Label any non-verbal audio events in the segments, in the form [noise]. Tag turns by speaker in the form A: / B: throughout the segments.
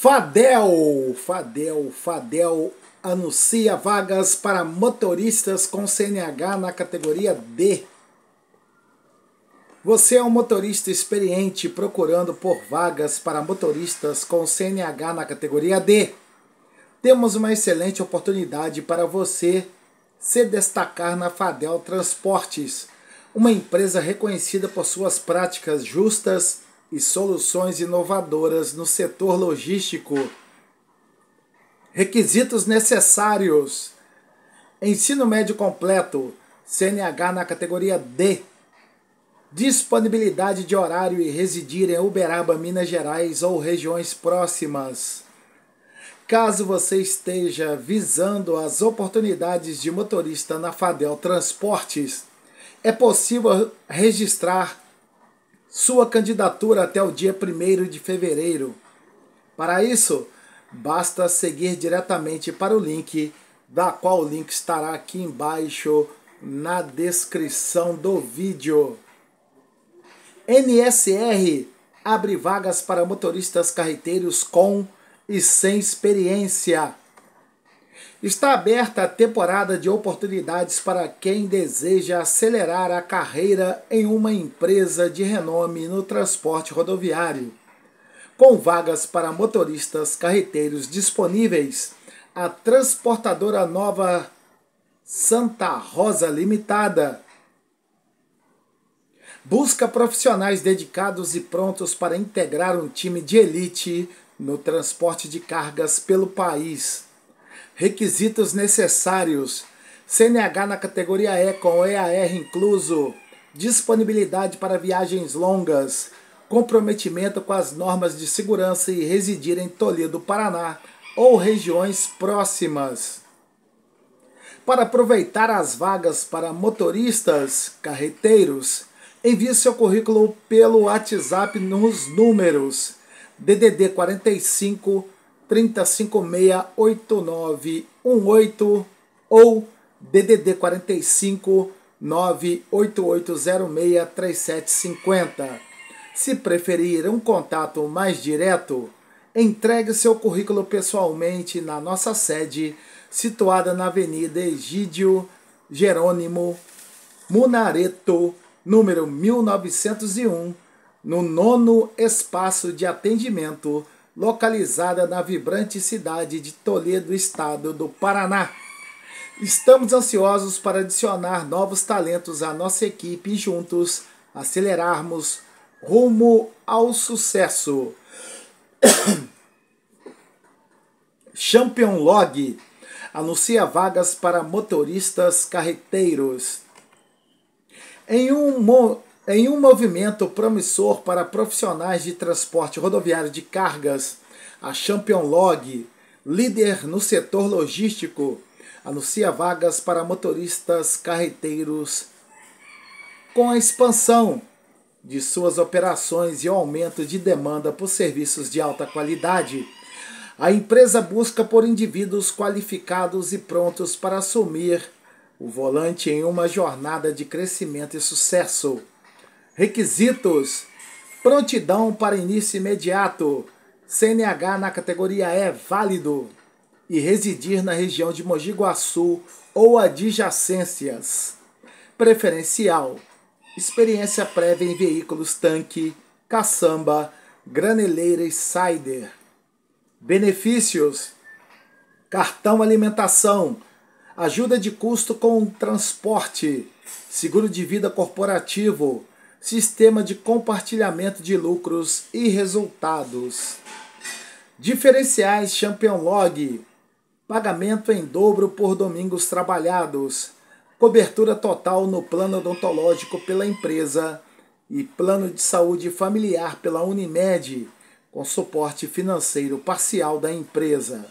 A: Fadel, Fadel, Fadel anuncia vagas para motoristas com CNH na categoria D. Você é um motorista experiente procurando por vagas para motoristas com CNH na categoria D. Temos uma excelente oportunidade para você se destacar na Fadel Transportes, uma empresa reconhecida por suas práticas justas e soluções inovadoras no setor logístico. Requisitos necessários: ensino médio completo, CNH na categoria D, disponibilidade de horário e residir em Uberaba, Minas Gerais ou regiões próximas. Caso você esteja visando as oportunidades de motorista na Fadel Transportes, é possível registrar sua candidatura até o dia 1 de fevereiro. Para isso, basta seguir diretamente para o link, da qual o link estará aqui embaixo na descrição do vídeo. NSR abre vagas para motoristas carreteiros com e sem experiência. Está aberta a temporada de oportunidades para quem deseja acelerar a carreira em uma empresa de renome no transporte rodoviário. Com vagas para motoristas carreteiros disponíveis, a transportadora nova Santa Rosa Limitada busca profissionais dedicados e prontos para integrar um time de elite no transporte de cargas pelo país requisitos necessários, CNH na categoria E com EAR incluso, disponibilidade para viagens longas, comprometimento com as normas de segurança e residir em Toledo, Paraná ou regiões próximas. Para aproveitar as vagas para motoristas, carreteiros, envie seu currículo pelo WhatsApp nos números DDD 45 3568918 ou DDD 45988063750. Se preferir um contato mais direto, entregue seu currículo pessoalmente na nossa sede, situada na Avenida Egídio Jerônimo Munareto, número 1901, no nono espaço de atendimento localizada na vibrante cidade de Toledo, estado do Paraná. Estamos ansiosos para adicionar novos talentos à nossa equipe e juntos acelerarmos rumo ao sucesso. [coughs] Champion Log anuncia vagas para motoristas carreteiros. Em um, em um movimento promissor para profissionais de transporte rodoviário de cargas, a Champion Log, líder no setor logístico, anuncia vagas para motoristas carreteiros. Com a expansão de suas operações e o aumento de demanda por serviços de alta qualidade, a empresa busca por indivíduos qualificados e prontos para assumir o volante em uma jornada de crescimento e sucesso. Requisitos: prontidão para início imediato, CNH na categoria E válido e residir na região de Mogi Guaçu ou adjacências. Preferencial: experiência prévia em veículos tanque, caçamba, graneleira e cider. Benefícios: cartão alimentação, ajuda de custo com transporte, seguro de vida corporativo sistema de compartilhamento de lucros e resultados. Diferenciais Champion Log, pagamento em dobro por domingos trabalhados, cobertura total no plano odontológico pela empresa e plano de saúde familiar pela Unimed, com suporte financeiro parcial da empresa.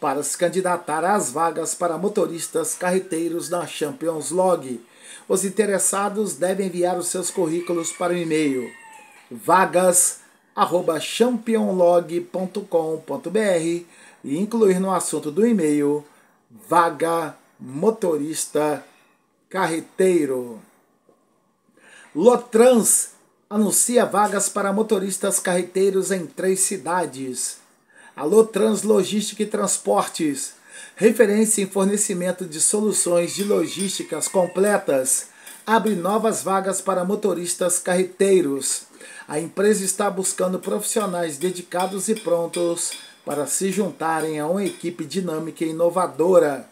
A: Para se candidatar às vagas para motoristas carreteiros na Champions Log, os interessados devem enviar os seus currículos para o e-mail vagas@championlog.com.br e incluir no assunto do e-mail vaga motorista carreteiro. Lotrans anuncia vagas para motoristas carreteiros em três cidades. A Lotrans Logística e Transportes referência em fornecimento de soluções de logísticas completas, abre novas vagas para motoristas carreteiros. A empresa está buscando profissionais dedicados e prontos para se juntarem a uma equipe dinâmica e inovadora.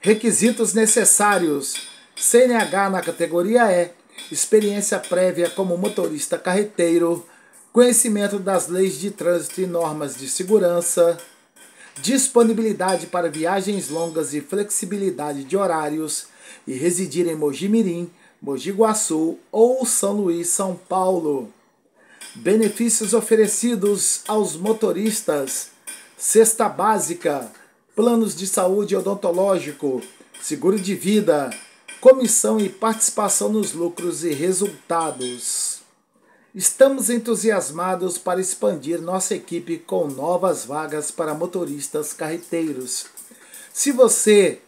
A: Requisitos necessários: CNH na categoria E, experiência prévia como motorista carreteiro, conhecimento das leis de trânsito e normas de segurança, disponibilidade para viagens longas e flexibilidade de horários e residir em Mojimirim, Mogi Guaçu ou São Luís, São Paulo. Benefícios oferecidos aos motoristas: cesta básica, planos de saúde odontológico, seguro de vida, comissão e participação nos lucros e resultados. Estamos entusiasmados para expandir nossa equipe com novas vagas para motoristas carreteiros. Se você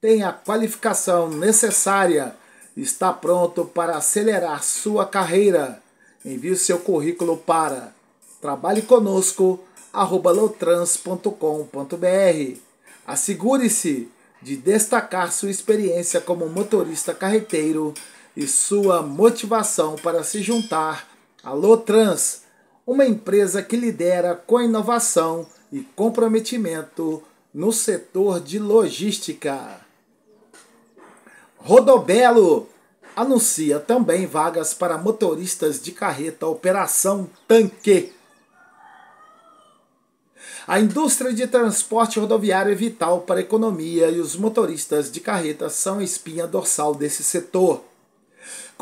A: tem a qualificação necessária, está pronto para acelerar sua carreira, envie seu currículo para trabalheconosco@lotrans.com.br. Assegure-se de destacar sua experiência como motorista carreteiro e sua motivação para se juntar Alô Trans, uma empresa que lidera com inovação e comprometimento no setor de logística. Rodobelo anuncia também vagas para motoristas de carreta Operação Tanque. A indústria de transporte rodoviário é vital para a economia e os motoristas de carreta são a espinha dorsal desse setor.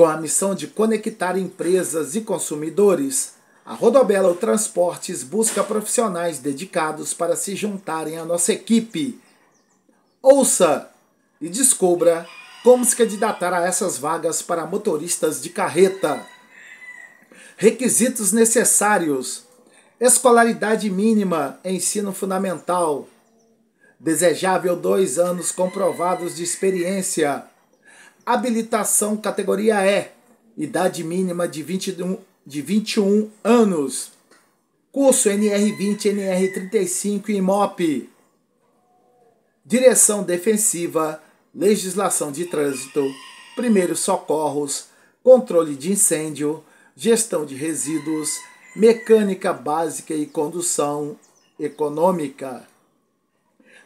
A: Com a missão de conectar empresas e consumidores, a Rodobelo Transportes busca profissionais dedicados para se juntarem à nossa equipe. Ouça e descubra como se candidatar a essas vagas para motoristas de carreta. Requisitos necessários: escolaridade mínima, ensino fundamental, desejável dois anos comprovados de experiência habilitação categoria E, idade mínima de 21, de 21 anos. Curso NR20, NR35 e MOP, Direção defensiva, legislação de trânsito, primeiros socorros, controle de incêndio, gestão de resíduos, mecânica básica e condução econômica.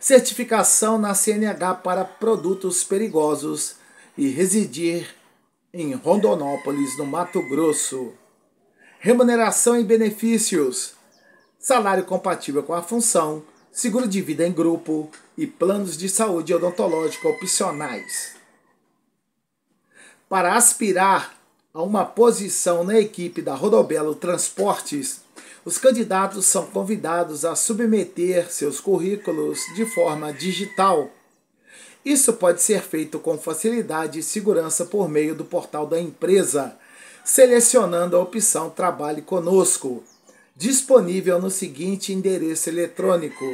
A: Certificação na CNH para produtos perigosos e residir em Rondonópolis, no Mato Grosso. Remuneração e benefícios: salário compatível com a função, seguro de vida em grupo e planos de saúde odontológica opcionais. Para aspirar a uma posição na equipe da Rodobelo Transportes, os candidatos são convidados a submeter seus currículos de forma digital isso pode ser feito com facilidade e segurança por meio do portal da empresa, selecionando a opção Trabalhe Conosco, disponível no seguinte endereço eletrônico: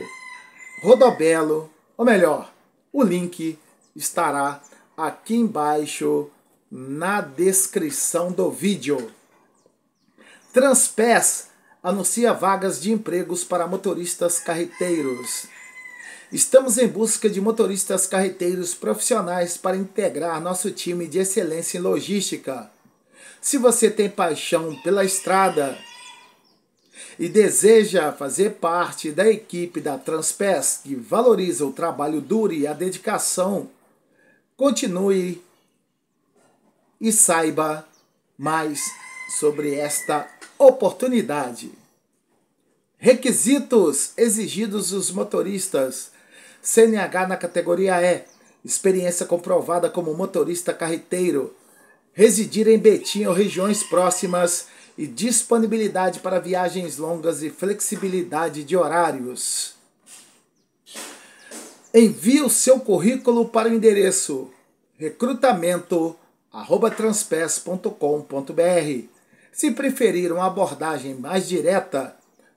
A: Rodobelo, ou melhor, o link estará aqui embaixo na descrição do vídeo. Transpes anuncia vagas de empregos para motoristas carreteiros. Estamos em busca de motoristas carreteiros profissionais para integrar nosso time de excelência em logística. Se você tem paixão pela estrada e deseja fazer parte da equipe da Transpes que valoriza o trabalho duro e a dedicação, continue e saiba mais sobre esta oportunidade. Requisitos exigidos dos motoristas CNH na categoria E, experiência comprovada como motorista carreteiro, residir em Betim ou regiões próximas e disponibilidade para viagens longas e flexibilidade de horários. Envie o seu currículo para o endereço recrutamento@transpes.com.br. Se preferir uma abordagem mais direta,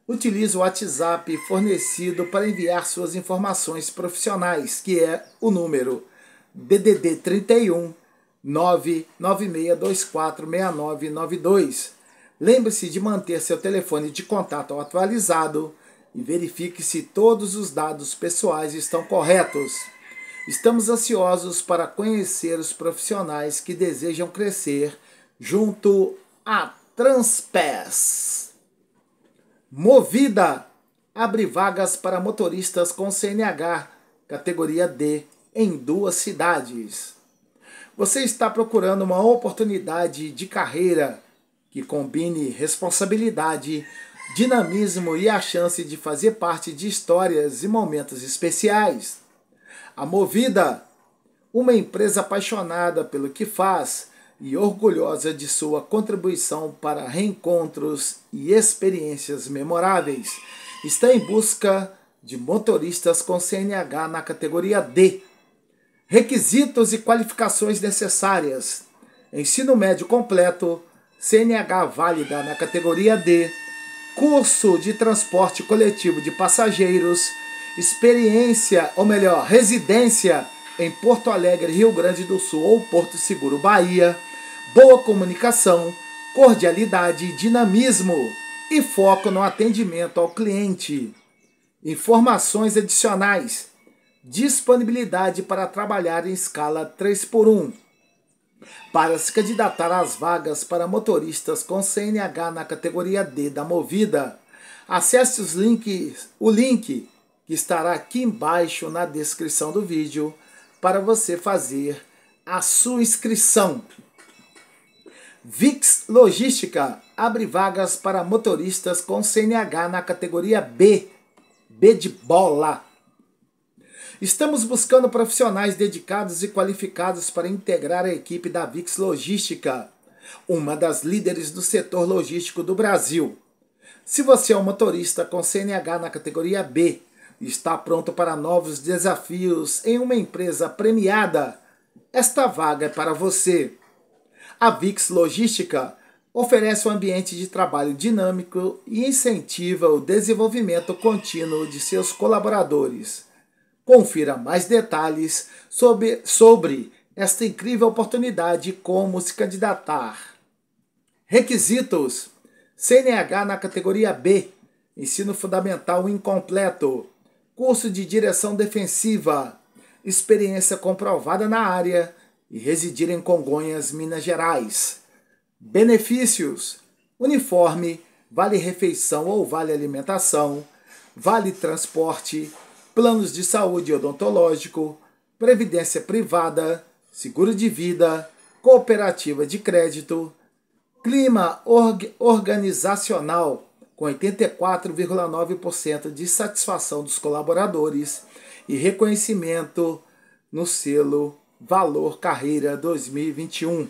A: utiliza o WhatsApp fornecido para enviar suas informações profissionais, que é o número DDD 31 996246992. Lembre-se de manter seu telefone de contato atualizado e verifique se todos os dados pessoais estão corretos. Estamos ansiosos para conhecer os profissionais que desejam crescer junto à Transpass. Movida abre vagas para motoristas com CNH, categoria D, em duas cidades. Você está procurando uma oportunidade de carreira que combine responsabilidade, dinamismo e a chance de fazer parte de histórias e momentos especiais. A Movida, uma empresa apaixonada pelo que faz, e orgulhosa de sua contribuição para reencontros e experiências memoráveis. Está em busca de motoristas com CNH na categoria D. Requisitos e qualificações necessárias: ensino médio completo, CNH válida na categoria D, curso de transporte coletivo de passageiros, experiência, ou melhor, residência em Porto Alegre, Rio Grande do Sul ou Porto Seguro, Bahia boa comunicação, cordialidade, dinamismo e foco no atendimento ao cliente. Informações adicionais: disponibilidade para trabalhar em escala 3x1. Para se candidatar às vagas para motoristas com CNH na categoria D da Movida, acesse os links, o link que estará aqui embaixo na descrição do vídeo para você fazer a sua inscrição. VIX Logística abre vagas para motoristas com CNH na categoria B, B de bola. Estamos buscando profissionais dedicados e qualificados para integrar a equipe da VIX Logística, uma das líderes do setor logístico do Brasil. Se você é um motorista com CNH na categoria B e está pronto para novos desafios em uma empresa premiada, esta vaga é para você. A VIX Logística oferece um ambiente de trabalho dinâmico e incentiva o desenvolvimento contínuo de seus colaboradores. Confira mais detalhes sobre, sobre esta incrível oportunidade e como se candidatar. Requisitos: CNH na categoria B, ensino fundamental incompleto, curso de direção defensiva, experiência comprovada na área e residir em Congonhas, Minas Gerais. Benefícios: uniforme, vale refeição ou vale alimentação, vale transporte, planos de saúde odontológico, previdência privada, seguro de vida, cooperativa de crédito, clima org organizacional com 84,9% de satisfação dos colaboradores e reconhecimento no selo Valor Carreira 2021.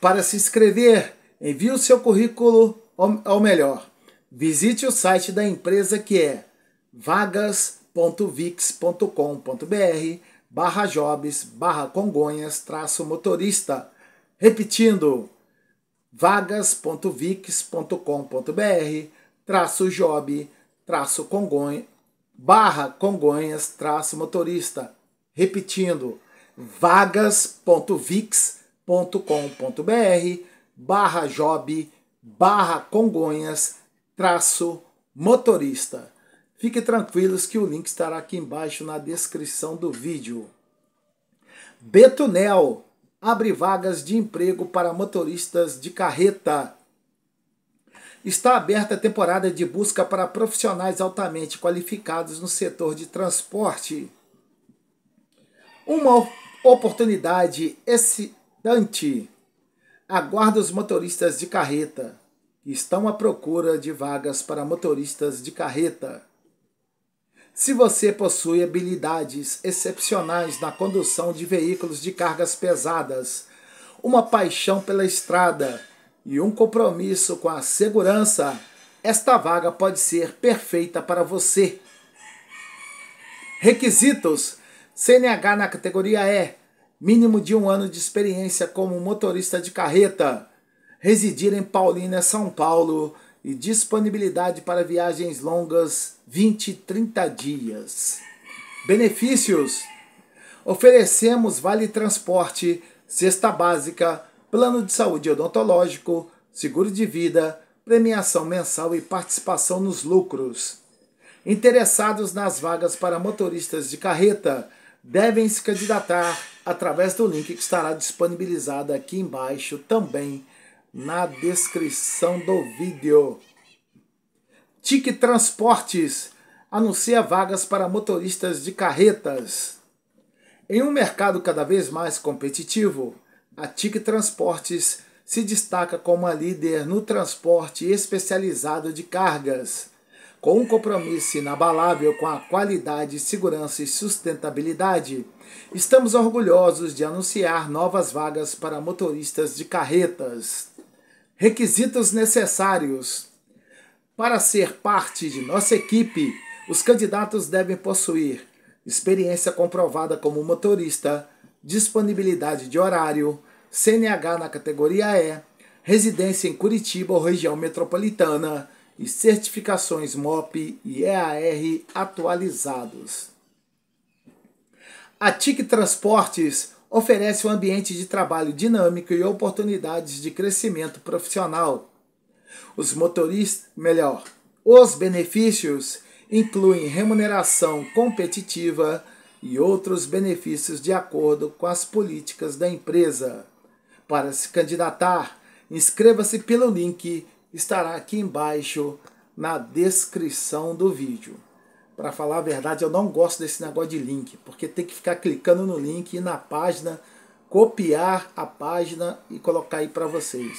A: Para se inscrever, envie o seu currículo, ou melhor, visite o site da empresa que é vagas.vix.com.br barra jobs barra congonhas traço motorista. Repetindo, vagas.vix.com.br traço job traço congonhas barra congonhas traço motorista. Repetindo, vagas.vix.com.br barra job barra congonhas traço motorista. Fique tranquilos que o link estará aqui embaixo na descrição do vídeo. Betunel abre vagas de emprego para motoristas de carreta. Está aberta a temporada de busca para profissionais altamente qualificados no setor de transporte. Uma Oportunidade excitante. Aguarda os motoristas de carreta estão à procura de vagas para motoristas de carreta. Se você possui habilidades excepcionais na condução de veículos de cargas pesadas, uma paixão pela estrada e um compromisso com a segurança, esta vaga pode ser perfeita para você. Requisitos: CNH na categoria E, mínimo de um ano de experiência como motorista de carreta, residir em Paulínia, São Paulo e disponibilidade para viagens longas 20 30 dias. Benefícios: oferecemos vale transporte, cesta básica, plano de saúde odontológico, seguro de vida, premiação mensal e participação nos lucros. Interessados nas vagas para motoristas de carreta, devem se candidatar através do link que estará disponibilizado aqui embaixo também na descrição do vídeo. Tique Transportes anuncia vagas para motoristas de carretas. Em um mercado cada vez mais competitivo, a TIC Transportes se destaca como a líder no transporte especializado de cargas com um compromisso inabalável com a qualidade, segurança e sustentabilidade, estamos orgulhosos de anunciar novas vagas para motoristas de carretas. Requisitos necessários: Para ser parte de nossa equipe, os candidatos devem possuir experiência comprovada como motorista, disponibilidade de horário, CNH na categoria E, residência em Curitiba ou região metropolitana e certificações MOP e EAR atualizados. A TIC Transportes oferece um ambiente de trabalho dinâmico e oportunidades de crescimento profissional. Os motoristas, melhor, os benefícios incluem remuneração competitiva e outros benefícios de acordo com as políticas da empresa. Para se candidatar, inscreva-se pelo link estará aqui embaixo na descrição do vídeo. Para falar a verdade, eu não gosto desse negócio de link, porque tem que ficar clicando no link e na página, copiar a página e colocar aí para vocês.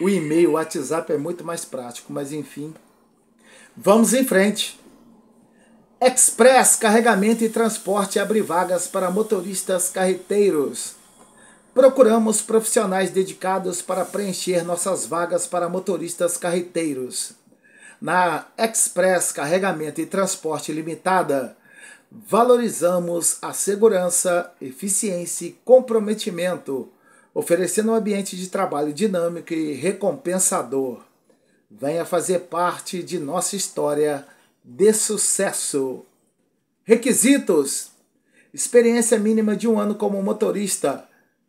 A: O e-mail, o WhatsApp é muito mais prático, mas enfim. Vamos em frente. Express Carregamento e Transporte abre vagas para motoristas carreteiros procuramos profissionais dedicados para preencher nossas vagas para motoristas carreteiros. Na Express Carregamento e Transporte Limitada, valorizamos a segurança, eficiência e comprometimento, oferecendo um ambiente de trabalho dinâmico e recompensador. Venha fazer parte de nossa história de sucesso. Requisitos: experiência mínima de um ano como motorista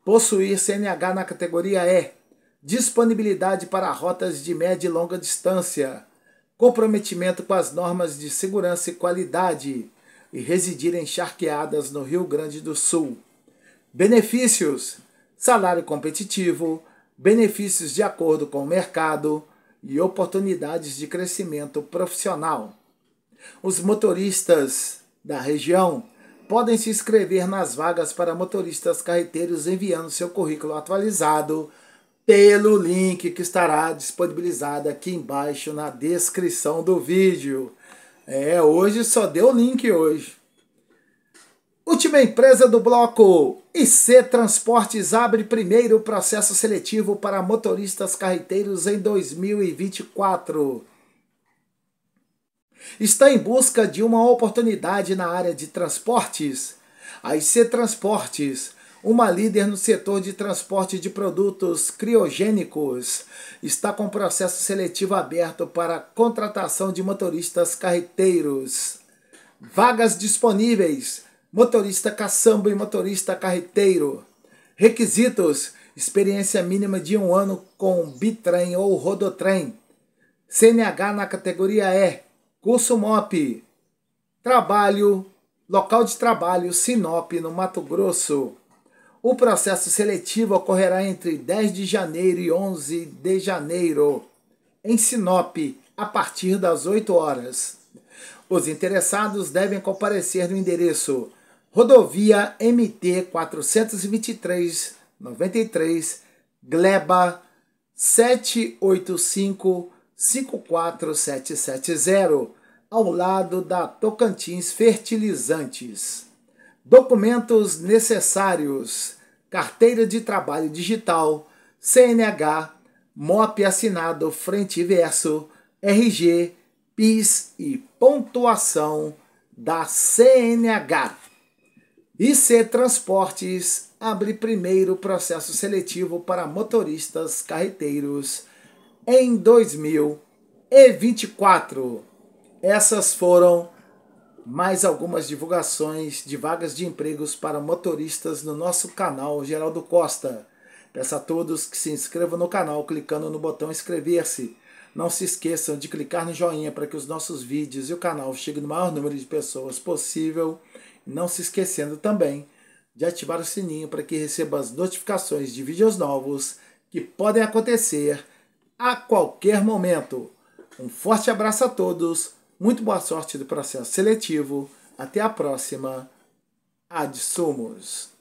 A: possuir CNH na categoria E, disponibilidade para rotas de média e longa distância, comprometimento com as normas de segurança e qualidade e residir em charqueadas no Rio Grande do Sul. Benefícios: salário competitivo, benefícios de acordo com o mercado e oportunidades de crescimento profissional. Os motoristas da região podem se inscrever nas vagas para motoristas carreteiros enviando seu currículo atualizado pelo link que estará disponibilizado aqui embaixo na descrição do vídeo. É, hoje só deu link hoje. Última empresa do bloco, IC Transportes abre primeiro processo seletivo para motoristas carreteiros em 2024 está em busca de uma oportunidade na área de transportes? A IC Transportes, uma líder no setor de transporte de produtos criogênicos, está com processo seletivo aberto para contratação de motoristas carreteiros. Vagas disponíveis: motorista caçamba e motorista carreteiro. Requisitos: experiência mínima de um ano com bitrem ou rodotrem. CNH na categoria E, Curso MOP, trabalho, local de trabalho, Sinop, no Mato Grosso. O processo seletivo ocorrerá entre 10 de janeiro e 11 de janeiro, em Sinop, a partir das 8 horas. Os interessados devem comparecer no endereço Rodovia MT 423 93 Gleba 785 54770, ao lado da Tocantins Fertilizantes. Documentos necessários: carteira de trabalho digital, CNH, MOP assinado frente e verso, RG, PIS e pontuação da CNH. IC Transportes abre primeiro processo seletivo para motoristas carreteiros em 2024. Essas foram mais algumas divulgações de vagas de empregos para motoristas no nosso canal Geraldo Costa. Peço a todos que se inscrevam no canal clicando no botão inscrever-se. Não se esqueçam de clicar no joinha para que os nossos vídeos e o canal cheguem no maior número de pessoas possível. Não se esquecendo também de ativar o sininho para que receba as notificações de vídeos novos que podem acontecer a qualquer momento. Um forte abraço a todos, muito boa sorte do processo seletivo, até a próxima. Adsumos. somos.